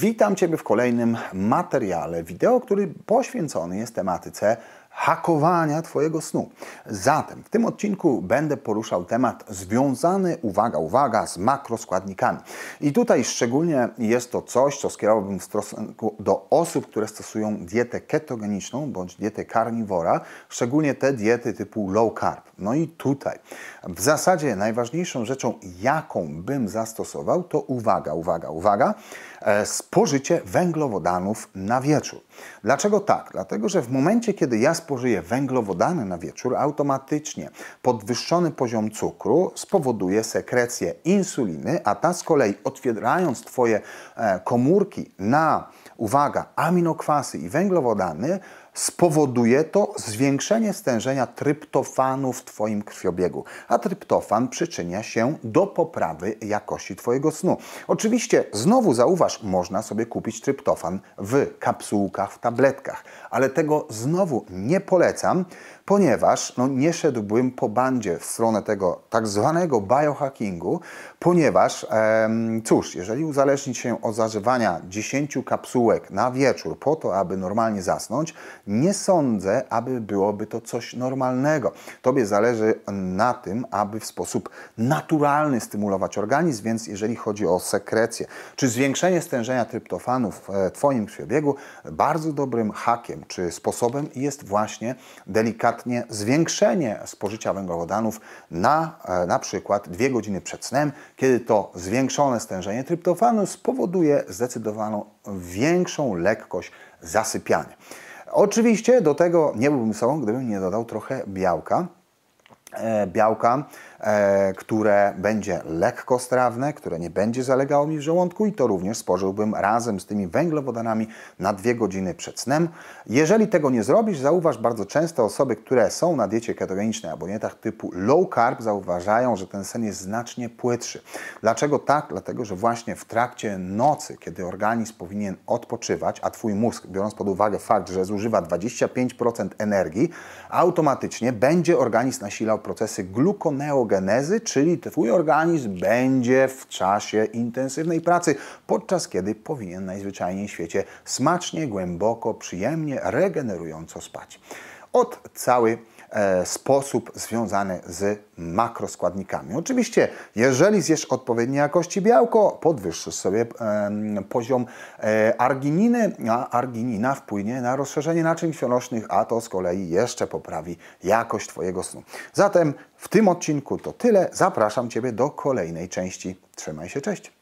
Witam Ciebie w kolejnym materiale wideo, który poświęcony jest tematyce hakowania Twojego snu. Zatem w tym odcinku będę poruszał temat związany, uwaga, uwaga, z makroskładnikami. I tutaj szczególnie jest to coś, co skierowałbym w stosunku do osób, które stosują dietę ketogeniczną bądź dietę karniwora, szczególnie te diety typu low carb. No i tutaj w zasadzie najważniejszą rzeczą, jaką bym zastosował, to uwaga, uwaga, uwaga, e, spożycie węglowodanów na wieczór. Dlaczego tak? Dlatego, że w momencie, kiedy ja spożyje węglowodany na wieczór, automatycznie podwyższony poziom cukru spowoduje sekrecję insuliny, a ta z kolei otwierając Twoje e, komórki na, uwaga, aminokwasy i węglowodany, spowoduje to zwiększenie stężenia tryptofanu w Twoim krwiobiegu, a tryptofan przyczynia się do poprawy jakości Twojego snu. Oczywiście, znowu zauważ, można sobie kupić tryptofan w kapsułkach, w tabletkach, ale tego znowu nie polecam, ponieważ no, nie szedłbym po bandzie w stronę tego tak zwanego biohackingu, ponieważ, em, cóż, jeżeli uzależnić się od zażywania 10 kapsułek na wieczór po to, aby normalnie zasnąć, nie sądzę, aby byłoby to coś normalnego. Tobie zależy na tym, aby w sposób naturalny stymulować organizm, więc jeżeli chodzi o sekrecję czy zwiększenie stężenia tryptofanów w e, Twoim krwiobiegu, bardzo dobrym hakiem czy sposobem jest właśnie delikatnie zwiększenie spożycia węglowodanów na e, na przykład dwie godziny przed snem, kiedy to zwiększone stężenie tryptofanu spowoduje zdecydowaną większą lekkość zasypiania. Oczywiście do tego nie byłbym sobą, gdybym nie dodał trochę białka. E, białka E, które będzie lekkostrawne, które nie będzie zalegało mi w żołądku i to również spożyłbym razem z tymi węglowodanami na dwie godziny przed snem. Jeżeli tego nie zrobisz, zauważ bardzo często osoby, które są na diecie ketogenicznej albo dietach typu low carb, zauważają, że ten sen jest znacznie płytszy. Dlaczego tak? Dlatego, że właśnie w trakcie nocy, kiedy organizm powinien odpoczywać, a twój mózg, biorąc pod uwagę fakt, że zużywa 25% energii, automatycznie będzie organizm nasilał procesy glukoneo fotogenezy, czyli Twój organizm będzie w czasie intensywnej pracy, podczas kiedy powinien najzwyczajniej w świecie smacznie, głęboko, przyjemnie, regenerująco spać. Od cały E, sposób związany z makroskładnikami. Oczywiście, jeżeli zjesz odpowiedniej jakości białko, podwyższysz sobie poziom e, argininy, a arginina wpłynie na rozszerzenie naczyń krwionośnych, a to z kolei jeszcze poprawi jakość Twojego snu. Zatem w tym odcinku to tyle. Zapraszam Ciebie do kolejnej części. Trzymaj się, cześć!